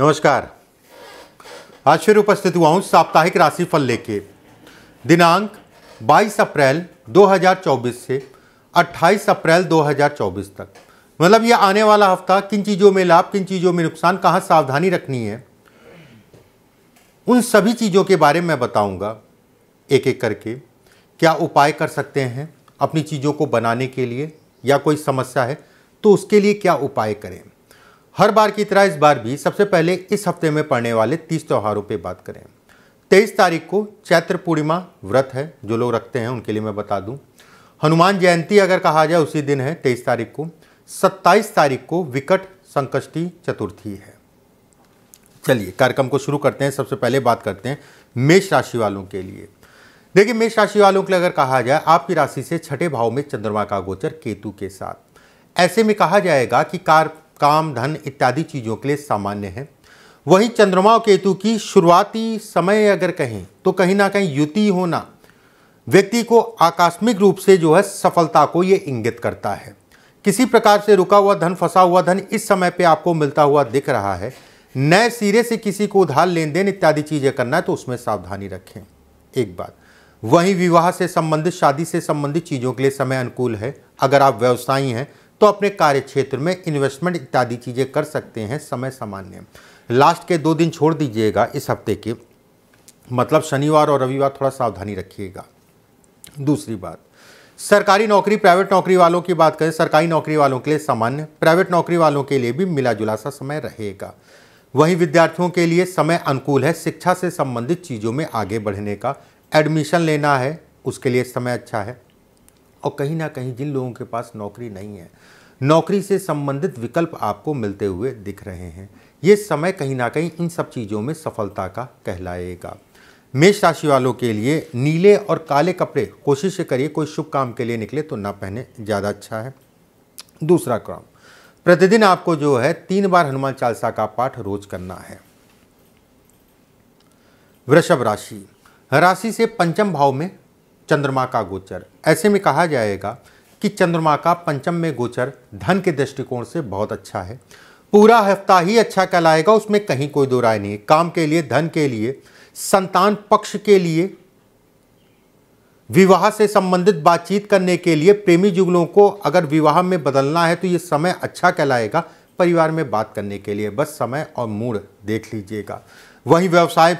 नमस्कार आज फिर उपस्थित हुआ हूँ साप्ताहिक राशिफल लेके दिनांक 22 अप्रैल 2024 से 28 अप्रैल 2024 तक मतलब ये आने वाला हफ्ता किन चीज़ों में लाभ किन चीज़ों में नुकसान कहाँ सावधानी रखनी है उन सभी चीज़ों के बारे में बताऊंगा एक एक करके क्या उपाय कर सकते हैं अपनी चीज़ों को बनाने के लिए या कोई समस्या है तो उसके लिए क्या उपाय करें हर बार की तरह इस बार भी सबसे पहले इस हफ्ते में पड़ने वाले तीस त्योहारों पर बात करें तेईस तारीख को चैत्र पूर्णिमा व्रत है जो लोग रखते हैं उनके लिए मैं बता दूं हनुमान जयंती अगर कहा जाए उसी दिन है तेईस तारीख को सत्ताईस तारीख को विकट संकष्टी चतुर्थी है चलिए कार्यक्रम को शुरू करते हैं सबसे पहले बात करते हैं मेष राशि वालों के लिए देखिए मेष राशि वालों के लिए अगर कहा जाए आपकी राशि से छठे भाव में चंद्रमा का गोचर केतु के साथ ऐसे में कहा जाएगा कि कार काम धन इत्यादि चीज़ों के लिए सामान्य है वही चंद्रमा केतु की शुरुआती समय अगर कहें तो कहीं ना कहीं युति होना व्यक्ति को आकस्मिक रूप से जो है सफलता को ये इंगित करता है किसी प्रकार से रुका हुआ धन फंसा हुआ धन इस समय पे आपको मिलता हुआ दिख रहा है नए सिरे से किसी को उधार लेन देन इत्यादि चीज़ें करना है तो उसमें सावधानी रखें एक बात वहीं विवाह से संबंधित शादी से संबंधित चीज़ों के लिए समय अनुकूल है अगर आप व्यवसायी हैं तो अपने कार्य क्षेत्र में इन्वेस्टमेंट इत्यादि चीज़ें कर सकते हैं समय सामान्य लास्ट के दो दिन छोड़ दीजिएगा इस हफ्ते के मतलब शनिवार और रविवार थोड़ा सावधानी रखिएगा दूसरी बात सरकारी नौकरी प्राइवेट नौकरी वालों की बात करें सरकारी नौकरी वालों के लिए सामान्य प्राइवेट नौकरी वालों के लिए भी मिला जुला सा समय रहेगा वहीं विद्यार्थियों के लिए समय अनुकूल है शिक्षा से संबंधित चीज़ों में आगे बढ़ने का एडमिशन लेना है उसके लिए समय अच्छा है और कहीं ना कहीं जिन लोगों के पास नौकरी नहीं है नौकरी से संबंधित विकल्प आपको मिलते हुए दिख रहे हैं ये समय कहीं ना कहीं इन सब चीज़ों में सफलता का कहलाएगा मेष राशि वालों के लिए नीले और काले कपड़े कोशिश करिए कोई शुभ काम के लिए निकले तो ना पहने ज़्यादा अच्छा है दूसरा क्रम प्रतिदिन आपको जो है तीन बार हनुमान चालीसा का पाठ रोज करना है वृषभ राशि राशि से पंचम भाव में चंद्रमा का गोचर ऐसे में कहा जाएगा कि चंद्रमा का पंचम में गोचर धन के दृष्टिकोण से बहुत अच्छा है पूरा हफ्ता ही अच्छा कहलाएगा उसमें कहीं कोई दो राय नहीं काम के लिए धन के लिए संतान पक्ष के लिए विवाह से संबंधित बातचीत करने के लिए प्रेमी जुगलों को अगर विवाह में बदलना है तो ये समय अच्छा कहलाएगा परिवार में बात करने के लिए बस समय और मूड देख लीजिएगा वहीं व्यवसाय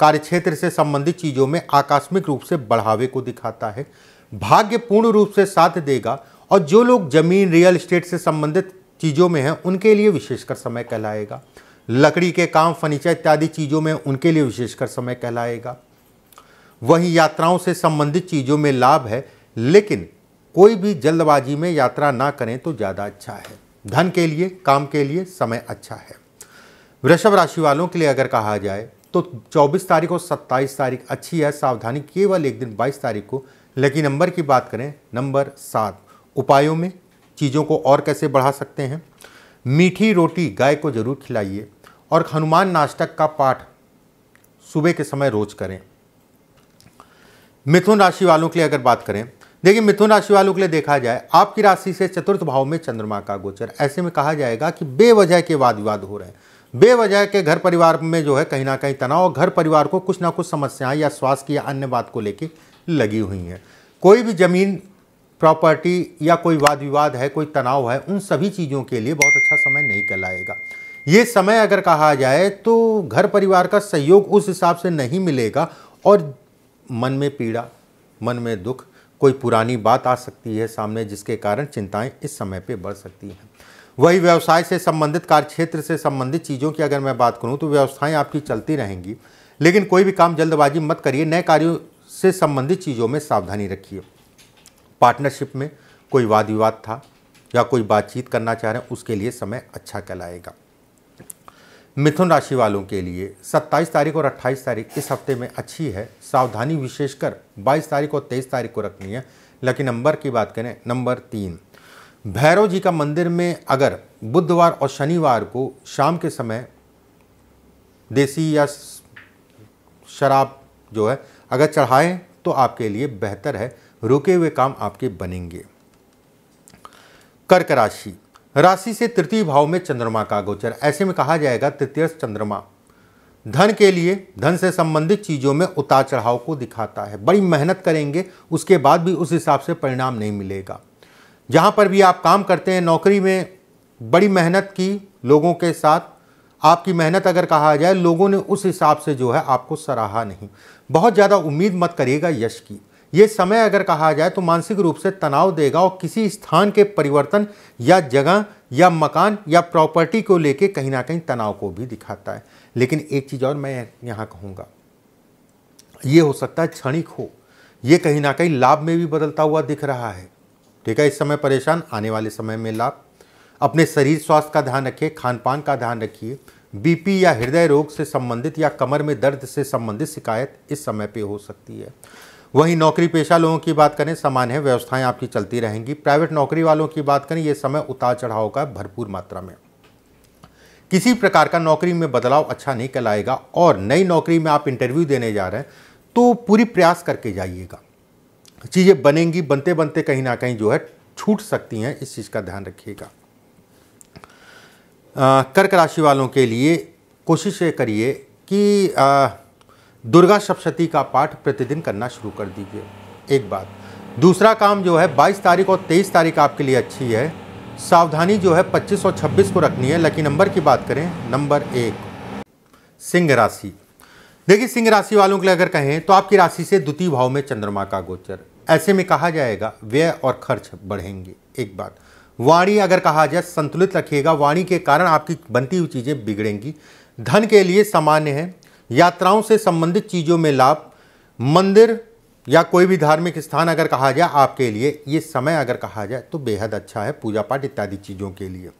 कार्यक्षेत्र से संबंधित चीज़ों में आकस्मिक रूप से बढ़ावे को दिखाता है भाग्य पूर्ण रूप से साथ देगा और जो लोग जमीन रियल इस्टेट से संबंधित चीज़ों में हैं उनके लिए विशेषकर समय कहलाएगा लकड़ी के काम फर्नीचर इत्यादि चीज़ों में उनके लिए विशेषकर समय कहलाएगा वहीं यात्राओं से संबंधित चीज़ों में लाभ है लेकिन कोई भी जल्दबाजी में यात्रा ना करें तो ज़्यादा अच्छा है धन के लिए काम के लिए समय अच्छा है वृषभ राशि वालों के लिए अगर कहा जाए तो 24 तारीख और 27 तारीख अच्छी है सावधानी केवल एक दिन 22 तारीख को लेकिन नंबर की बात करें नंबर सात उपायों में चीज़ों को और कैसे बढ़ा सकते हैं मीठी रोटी गाय को ज़रूर खिलाइए और हनुमान नाष्टक का पाठ सुबह के समय रोज करें मिथुन राशि वालों के लिए अगर बात करें देखिए मिथुन राशि वालों के लिए देखा जाए आपकी राशि से चतुर्थ भाव में चंद्रमा का गोचर ऐसे में कहा जाएगा कि बेवजह के वाद विवाद हो रहे हैं बेवजह के घर परिवार में जो है कहीं ना कहीं तनाव और घर परिवार को कुछ ना कुछ समस्याएं या स्वास्थ्य की अन्य बात को लेकर लगी हुई हैं कोई भी ज़मीन प्रॉपर्टी या कोई वाद विवाद है कोई तनाव है उन सभी चीज़ों के लिए बहुत अच्छा समय नहीं कहलाएगा ये समय अगर कहा जाए तो घर परिवार का सहयोग उस हिसाब से नहीं मिलेगा और मन में पीड़ा मन में दुख कोई पुरानी बात आ सकती है सामने जिसके कारण चिंताएं इस समय पे बढ़ सकती हैं वही व्यवसाय से संबंधित कार्य क्षेत्र से संबंधित चीज़ों की अगर मैं बात करूँ तो व्यवस्थाएं आपकी चलती रहेंगी लेकिन कोई भी काम जल्दबाजी मत करिए नए कार्यों से संबंधित चीज़ों में सावधानी रखिए पार्टनरशिप में कोई वाद विवाद था या कोई बातचीत करना चाह रहे हैं उसके लिए समय अच्छा कहलाएगा मिथुन राशि वालों के लिए 27 तारीख और 28 तारीख इस हफ्ते में अच्छी है सावधानी विशेषकर 22 तारीख और 23 तारीख को रखनी है लेकिन नंबर की बात करें नंबर तीन भैरव जी का मंदिर में अगर बुधवार और शनिवार को शाम के समय देसी या शराब जो है अगर चढ़ाएं तो आपके लिए बेहतर है रुके हुए काम आपके बनेंगे कर्क राशि राशि से तृतीय भाव में चंद्रमा का गोचर ऐसे में कहा जाएगा तृतीय चंद्रमा धन के लिए धन से संबंधित चीज़ों में उतार चढ़ाव को दिखाता है बड़ी मेहनत करेंगे उसके बाद भी उस हिसाब से परिणाम नहीं मिलेगा जहाँ पर भी आप काम करते हैं नौकरी में बड़ी मेहनत की लोगों के साथ आपकी मेहनत अगर कहा जाए लोगों ने उस हिसाब से जो है आपको सराहा नहीं बहुत ज़्यादा उम्मीद मत करिएगा यश की ये समय अगर कहा जाए तो मानसिक रूप से तनाव देगा और किसी स्थान के परिवर्तन या जगह या मकान या प्रॉपर्टी को लेके कहीं ना कहीं तनाव को भी दिखाता है लेकिन एक चीज़ और मैं यहाँ कहूँगा ये हो सकता है क्षणिक हो ये कहीं ना कहीं लाभ में भी बदलता हुआ दिख रहा है ठीक है इस समय परेशान आने वाले समय में लाभ अपने शरीर स्वास्थ्य का ध्यान रखिए खान पान का ध्यान रखिए बीपी या हृदय रोग से संबंधित या कमर में दर्द से संबंधित शिकायत इस समय पे हो सकती है वहीं नौकरी पेशा लोगों की बात करें सामान्य व्यवस्थाएं आपकी चलती रहेंगी प्राइवेट नौकरी वालों की बात करें ये समय उतार चढ़ाव का भरपूर मात्रा में किसी प्रकार का नौकरी में बदलाव अच्छा नहीं कहलाएगा और नई नौकरी में आप इंटरव्यू देने जा रहे हैं तो पूरी प्रयास करके जाइएगा चीज़ें बनेंगी बनते बनते कहीं ना कहीं जो है छूट सकती हैं इस चीज़ का ध्यान रखिएगा कर्क राशि वालों के लिए कोशिश ये करिए कि आ, दुर्गा सप्तशती का पाठ प्रतिदिन करना शुरू कर दीजिए एक बात दूसरा काम जो है 22 तारीख और 23 तारीख आपके लिए अच्छी है सावधानी जो है 25 और 26 को रखनी है लकी नंबर की बात करें नंबर एक सिंह राशि देखिए सिंह राशि वालों के लिए अगर कहें तो आपकी राशि से द्वितीय भाव में चंद्रमा का गोचर ऐसे में कहा जाएगा व्यय और खर्च बढ़ेंगे एक बात वाणी अगर कहा जाए संतुलित रखिएगा वाणी के कारण आपकी बनती हुई चीज़ें बिगड़ेंगी धन के लिए सामान्य है यात्राओं से संबंधित चीज़ों में लाभ मंदिर या कोई भी धार्मिक स्थान अगर कहा जाए आपके लिए ये समय अगर कहा जाए तो बेहद अच्छा है पूजा पाठ इत्यादि चीज़ों के लिए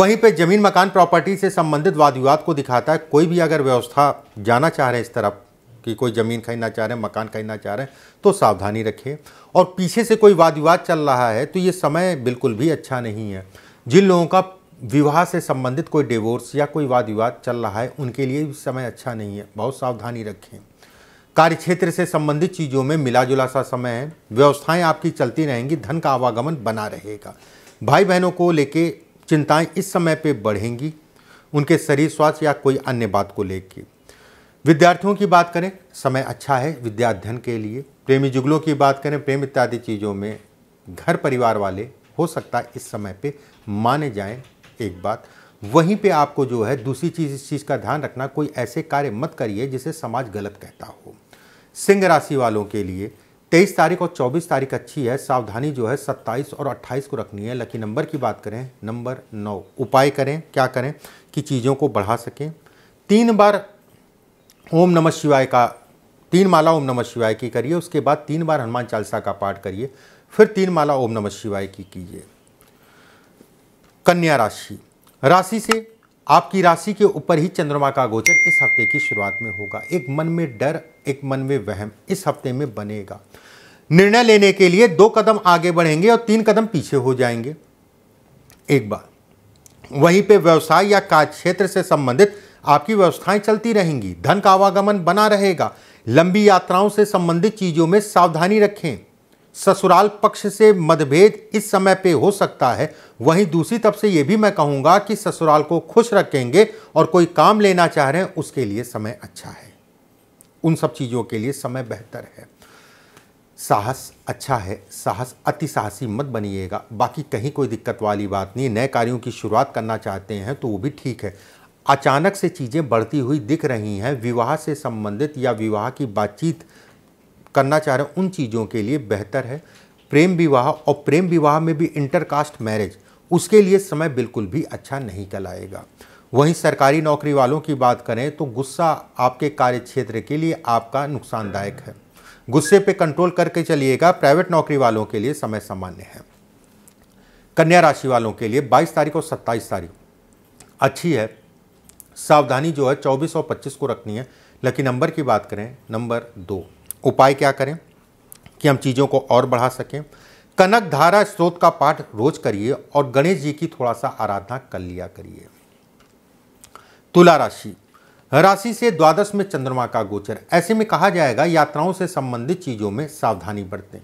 वहीं पे ज़मीन मकान प्रॉपर्टी से संबंधित वाद विवाद को दिखाता है कोई भी अगर व्यवस्था जाना चाह रहे हैं इस तरफ कि कोई ज़मीन खरीदना चाह रहे हैं मकान खरीदना चाह रहे हैं तो सावधानी रखें और पीछे से कोई वाद विवाद चल रहा है तो ये समय बिल्कुल भी अच्छा नहीं है जिन लोगों का विवाह से संबंधित कोई डिवोर्स या कोई वाद विवाद चल रहा है उनके लिए भी समय अच्छा नहीं है बहुत सावधानी रखें कार्यक्षेत्र से संबंधित चीज़ों में मिला जुला सा समय है व्यवस्थाएं आपकी चलती रहेंगी धन का आवागमन बना रहेगा भाई बहनों को लेके चिंताएं इस समय पे बढ़ेंगी उनके शरीर स्वास्थ्य या कोई अन्य बात को लेके विद्यार्थियों की बात करें समय अच्छा है विद्या अध्ययन के लिए प्रेमी जुगलों की बात करें प्रेम इत्यादि चीज़ों में घर परिवार वाले हो सकता है इस समय पे माने जाएं एक बात वहीं पे आपको जो है दूसरी चीज़ इस चीज़ का ध्यान रखना कोई ऐसे कार्य मत करिए जिसे समाज गलत कहता हो सिंह राशि वालों के लिए तेईस तारीख और चौबीस तारीख अच्छी है सावधानी जो है सत्ताईस और अट्ठाईस को रखनी है लकी नंबर की बात करें नंबर नौ उपाय करें क्या करें कि चीज़ों को बढ़ा सकें तीन बार ओम नमः शिवाय का तीन माला ओम नमः शिवाय की करिए उसके बाद तीन बार हनुमान चालीसा का पाठ करिए फिर तीन माला ओम नमः शिवाय की कीजिए कन्या राशि राशि से आपकी राशि के ऊपर ही चंद्रमा का गोचर इस हफ्ते की शुरुआत में होगा एक मन में डर एक मन में वहम इस हफ्ते में बनेगा निर्णय लेने के लिए दो कदम आगे बढ़ेंगे और तीन कदम पीछे हो जाएंगे एक बार वहीं पे व्यवसाय या कार्य क्षेत्र से संबंधित आपकी व्यवस्थाएं चलती रहेंगी धन का आवागमन बना रहेगा लंबी यात्राओं से संबंधित चीज़ों में सावधानी रखें ससुराल पक्ष से मतभेद इस समय पे हो सकता है वहीं दूसरी तरफ से ये भी मैं कहूँगा कि ससुराल को खुश रखेंगे और कोई काम लेना चाह रहे हैं उसके लिए समय अच्छा है उन सब चीज़ों के लिए समय बेहतर है साहस अच्छा है साहस अति साहसी मत बनिएगा बाकी कहीं कोई दिक्कत वाली बात नहीं नए कार्यों की शुरुआत करना चाहते हैं तो वो भी ठीक है अचानक से चीज़ें बढ़ती हुई दिख रही हैं विवाह से संबंधित या विवाह की बातचीत करना चाह रहे हैं उन चीज़ों के लिए बेहतर है प्रेम विवाह और प्रेम विवाह में भी इंटरकास्ट मैरिज उसके लिए समय बिल्कुल भी अच्छा नहीं कलाएगा वहीं सरकारी नौकरी वालों की बात करें तो गुस्सा आपके कार्य क्षेत्र के लिए आपका नुकसानदायक है गुस्से पे कंट्रोल करके चलिएगा प्राइवेट नौकरी वालों के लिए समय सामान्य है कन्या राशि वालों के लिए 22 तारीख और 27 तारीख अच्छी है सावधानी जो है 24 और 25 को रखनी है लेकिन नंबर की बात करें नंबर दो उपाय क्या करें कि हम चीज़ों को और बढ़ा सकें कनक धारा स्रोत का पाठ रोज करिए और गणेश जी की थोड़ा सा आराधना कर लिया करिए तुला राशि राशि से द्वादश में चंद्रमा का गोचर ऐसे में कहा जाएगा यात्राओं से संबंधित चीज़ों में सावधानी बरतें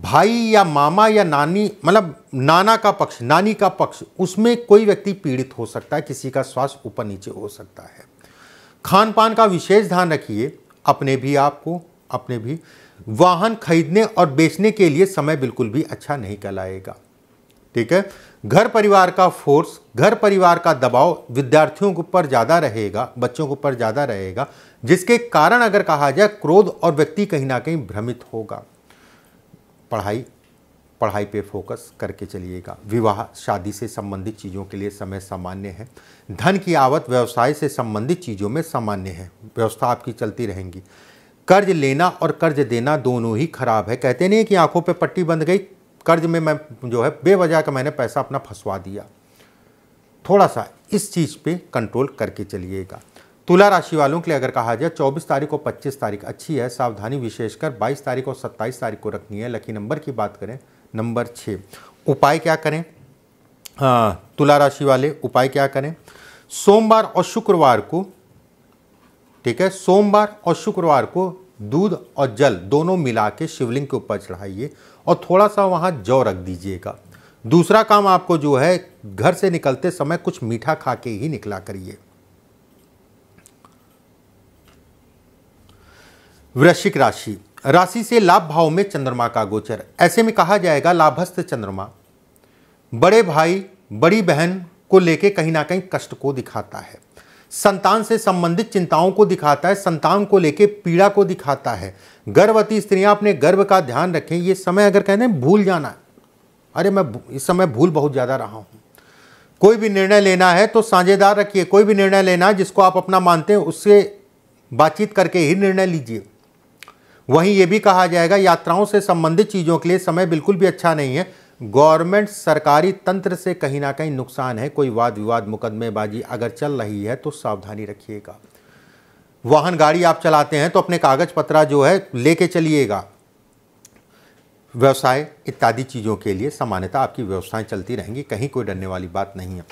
भाई या मामा या नानी मतलब नाना का पक्ष नानी का पक्ष उसमें कोई व्यक्ति पीड़ित हो सकता है किसी का स्वास्थ्य ऊपर नीचे हो सकता है खान पान का विशेष ध्यान रखिए अपने भी आपको अपने भी वाहन खरीदने और बेचने के लिए समय बिल्कुल भी अच्छा नहीं कहलाएगा ठीक है घर परिवार का फोर्स घर परिवार का दबाव विद्यार्थियों के ऊपर ज़्यादा रहेगा बच्चों के ऊपर ज़्यादा रहेगा जिसके कारण अगर कहा जाए क्रोध और व्यक्ति कहीं ना कहीं भ्रमित होगा पढ़ाई पढ़ाई पे फोकस करके चलिएगा विवाह शादी से संबंधित चीज़ों के लिए समय सामान्य है धन की आवत व्यवसाय से संबंधित चीज़ों में सामान्य है व्यवस्था आपकी चलती रहेंगी कर्ज लेना और कर्ज देना दोनों ही खराब है कहते नहीं कि आंखों पे पट्टी बंद गई कर्ज में मैं जो है बेवजह का मैंने पैसा अपना फंसवा दिया थोड़ा सा इस चीज़ पे कंट्रोल करके चलिएगा तुला राशि वालों के लिए अगर कहा जाए 24 तारीख और 25 तारीख अच्छी है सावधानी विशेषकर 22 तारीख और 27 तारीख को रखनी है लकी नंबर की बात करें नंबर छः उपाय क्या करें हाँ तुला राशि वाले उपाय क्या करें सोमवार और शुक्रवार को ठीक है सोमवार और शुक्रवार को दूध और जल दोनों मिला के शिवलिंग के ऊपर चढ़ाइए और थोड़ा सा वहाँ जौ रख दीजिएगा दूसरा काम आपको जो है घर से निकलते समय कुछ मीठा खा के ही निकला करिए वृश्चिक राशि राशि से लाभ भाव में चंद्रमा का गोचर ऐसे में कहा जाएगा लाभस्थ चंद्रमा बड़े भाई बड़ी बहन को लेके कहीं ना कहीं कष्ट को दिखाता है संतान से संबंधित चिंताओं को दिखाता है संतान को लेके पीड़ा को दिखाता है गर्भवती स्त्रियां अपने गर्भ का ध्यान रखें ये समय अगर कहने भूल जाना अरे मैं इस समय भूल बहुत ज़्यादा रहा हूँ कोई भी निर्णय लेना है तो साझेदार रखिए कोई भी निर्णय लेना है जिसको आप अपना मानते हैं उससे बातचीत करके ही निर्णय लीजिए वहीं ये भी कहा जाएगा यात्राओं से संबंधित चीज़ों के लिए समय बिल्कुल भी अच्छा नहीं है गवर्नमेंट सरकारी तंत्र से कहीं ना कहीं नुकसान है कोई वाद विवाद मुकदमेबाजी अगर चल रही है तो सावधानी रखिएगा वाहन गाड़ी आप चलाते हैं तो अपने कागज पत्रा जो है लेके चलिएगा व्यवसाय इत्यादि चीज़ों के लिए सामान्यता आपकी व्यवसाय चलती रहेंगी कहीं कोई डरने वाली बात नहीं है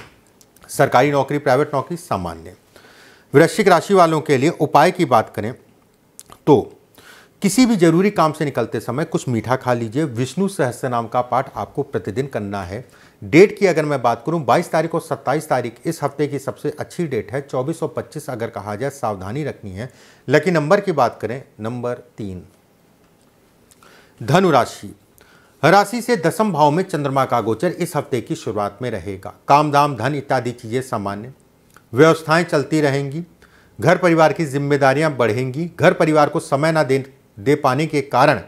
सरकारी नौकरी प्राइवेट नौकरी सामान्य वृश्चिक राशि वालों के लिए उपाय की बात करें तो किसी भी जरूरी काम से निकलते समय कुछ मीठा खा लीजिए विष्णु सहस्त्र नाम का पाठ आपको प्रतिदिन करना है डेट की अगर मैं बात करूं 22 तारीख और 27 तारीख इस हफ्ते की सबसे अच्छी डेट है 24 और 25 अगर कहा जाए सावधानी रखनी है लकी नंबर की बात करें नंबर तीन धनुराशि राशि से दसम भाव में चंद्रमा का गोचर इस हफ्ते की शुरुआत में रहेगा काम दाम धन इत्यादि चीज़ें सामान्य व्यवस्थाएं चलती रहेंगी घर परिवार की जिम्मेदारियां बढ़ेंगी घर परिवार को समय ना दे दे पाने के कारण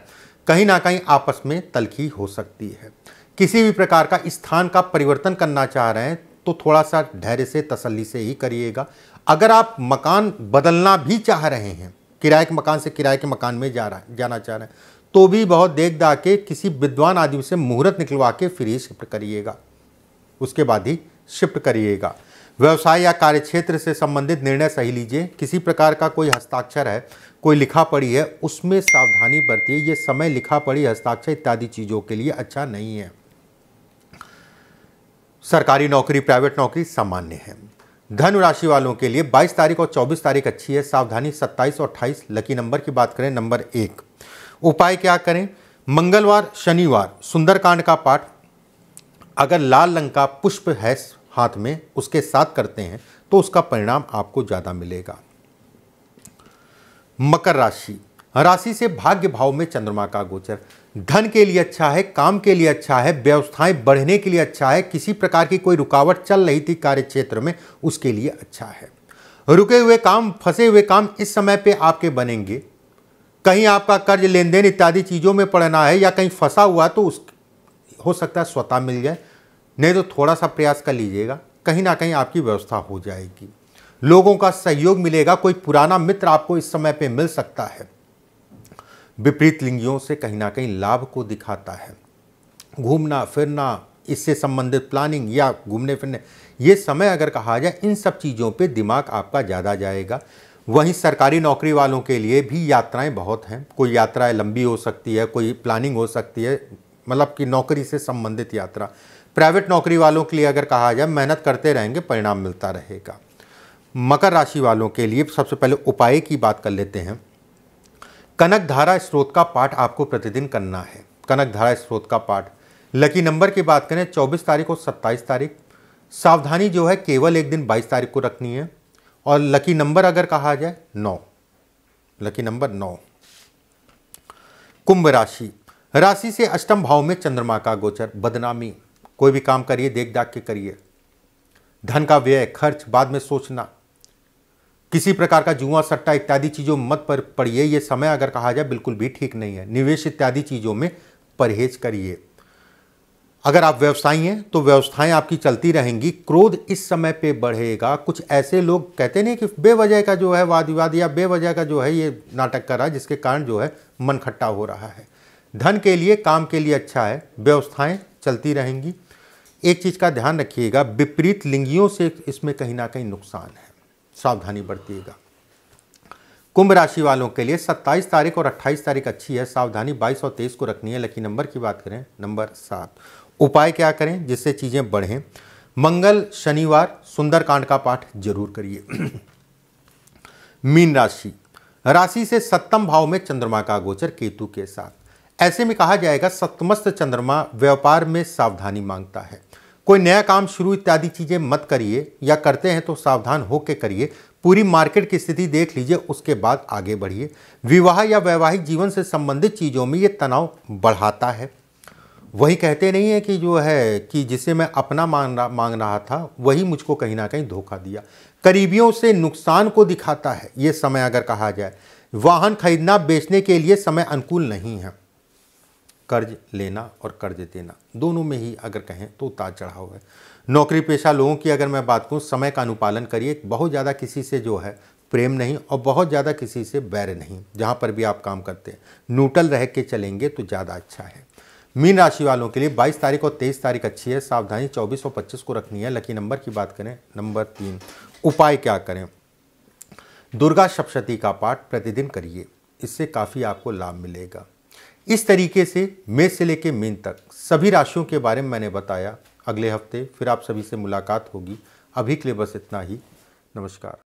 कहीं ना कहीं आपस में तलखी हो सकती है किसी भी प्रकार का स्थान का परिवर्तन करना चाह रहे हैं तो थोड़ा सा धैर्य से तसल्ली से ही करिएगा अगर आप मकान बदलना भी चाह रहे हैं किराए के मकान से किराए के मकान में जा रहा जाना चाह रहे हैं तो भी बहुत देख दा के किसी विद्वान आदमी से मुहूर्त निकलवा के फिर ही शिफ्ट करिएगा उसके बाद ही शिफ्ट करिएगा व्यवसाय या कार्य क्षेत्र से संबंधित निर्णय सही लीजिए किसी प्रकार का कोई हस्ताक्षर है कोई लिखा पड़ी है उसमें सावधानी बरतिए ये समय लिखा पड़ी हस्ताक्षर इत्यादि चीज़ों के लिए अच्छा नहीं है सरकारी नौकरी प्राइवेट नौकरी सामान्य है धन राशि वालों के लिए 22 तारीख और 24 तारीख अच्छी है सावधानी 27 और 28 लकी नंबर की बात करें नंबर एक उपाय क्या करें मंगलवार शनिवार सुंदरकांड का पाठ अगर लाल रंग का पुष्प है हाथ में उसके साथ करते हैं तो उसका परिणाम आपको ज़्यादा मिलेगा मकर राशि राशि से भाग्य भाव में चंद्रमा का गोचर धन के लिए अच्छा है काम के लिए अच्छा है व्यवस्थाएं बढ़ने के लिए अच्छा है किसी प्रकार की कोई रुकावट चल रही थी कार्य क्षेत्र में उसके लिए अच्छा है रुके हुए काम फंसे हुए काम इस समय पे आपके बनेंगे कहीं आपका कर्ज लेन देन इत्यादि चीज़ों में पड़ना है या कहीं फंसा हुआ तो उस हो सकता है स्वतः मिल जाए नहीं तो थोड़ा सा प्रयास कर लीजिएगा कहीं ना कहीं आपकी व्यवस्था हो जाएगी लोगों का सहयोग मिलेगा कोई पुराना मित्र आपको इस समय पे मिल सकता है विपरीत लिंगियों से कहीं ना कहीं लाभ को दिखाता है घूमना फिरना इससे संबंधित प्लानिंग या घूमने फिरने ये समय अगर कहा जाए इन सब चीज़ों पे दिमाग आपका ज़्यादा जाएगा वहीं सरकारी नौकरी वालों के लिए भी यात्राएं बहुत हैं कोई यात्राएं लंबी हो सकती है कोई प्लानिंग हो सकती है मतलब कि नौकरी से संबंधित यात्रा प्राइवेट नौकरी वालों के लिए अगर कहा जाए मेहनत करते रहेंगे परिणाम मिलता रहेगा मकर राशि वालों के लिए सबसे पहले उपाय की बात कर लेते हैं कनक धारा स्रोत का पाठ आपको प्रतिदिन करना है कनक धारा स्रोत का पाठ लकी नंबर की बात करें 24 तारीख और 27 तारीख सावधानी जो है केवल एक दिन 22 तारीख को रखनी है और लकी नंबर अगर कहा जाए नौ लकी नंबर नौ कुंभ राशि राशि से अष्टम भाव में चंद्रमा का गोचर बदनामी कोई भी काम करिए देख दाख के करिए धन का व्यय खर्च बाद में सोचना किसी प्रकार का जुआ सट्टा इत्यादि चीज़ों मत पर पड़िए ये समय अगर कहा जाए बिल्कुल भी ठीक नहीं है निवेश इत्यादि चीज़ों में परहेज करिए अगर आप व्यवसायी हैं तो व्यवस्थाएं आपकी चलती रहेंगी क्रोध इस समय पे बढ़ेगा कुछ ऐसे लोग कहते नहीं कि बेवजह का जो है वाद विवाद या बेवजह का जो है ये नाटक कर रहा है जिसके कारण जो है मन खट्टा हो रहा है धन के लिए काम के लिए अच्छा है व्यवस्थाएं चलती रहेंगी एक चीज़ का ध्यान रखिएगा विपरीत लिंगियों से इसमें कहीं ना कहीं नुकसान है सावधानी बरतिएगा कुंभ राशि वालों के लिए 27 तारीख और 28 तारीख अच्छी है सावधानी 22 और 23 को रखनी है लकी नंबर की बात करें नंबर सात उपाय क्या करें जिससे चीज़ें बढ़ें मंगल शनिवार सुंदरकांड का पाठ जरूर करिए मीन राशि राशि से सप्तम भाव में चंद्रमा का गोचर केतु के साथ ऐसे में कहा जाएगा सप्तमस्त चंद्रमा व्यापार में सावधानी मांगता है कोई नया काम शुरू इत्यादि चीज़ें मत करिए या करते हैं तो सावधान होकर करिए पूरी मार्केट की स्थिति देख लीजिए उसके बाद आगे बढ़िए विवाह या वैवाहिक जीवन से संबंधित चीज़ों में ये तनाव बढ़ाता है वही कहते नहीं है कि जो है कि जिसे मैं अपना मांग रहा मांग रहा था वही मुझको कहीं ना कहीं धोखा दिया करीबियों से नुकसान को दिखाता है ये समय अगर कहा जाए वाहन खरीदना बेचने के लिए समय अनुकूल नहीं है कर्ज लेना और कर्ज देना दोनों में ही अगर कहें तो उतार चढ़ाव है नौकरी पेशा लोगों की अगर मैं बात करूँ समय का अनुपालन करिए बहुत ज़्यादा किसी से जो है प्रेम नहीं और बहुत ज़्यादा किसी से बैर नहीं जहाँ पर भी आप काम करते हैं न्यूट्रल रह के चलेंगे तो ज़्यादा अच्छा है मीन राशि वालों के लिए 22 तारीख और 23 तारीख अच्छी है सावधानी 24 और 25 को रखनी है लकी नंबर की बात करें नंबर तीन उपाय क्या करें दुर्गा सप्शती का पाठ प्रतिदिन करिए इससे काफ़ी आपको लाभ मिलेगा इस तरीके से मेष से लेकर मीन तक सभी राशियों के बारे में मैंने बताया अगले हफ्ते फिर आप सभी से मुलाकात होगी अभी के लिए बस इतना ही नमस्कार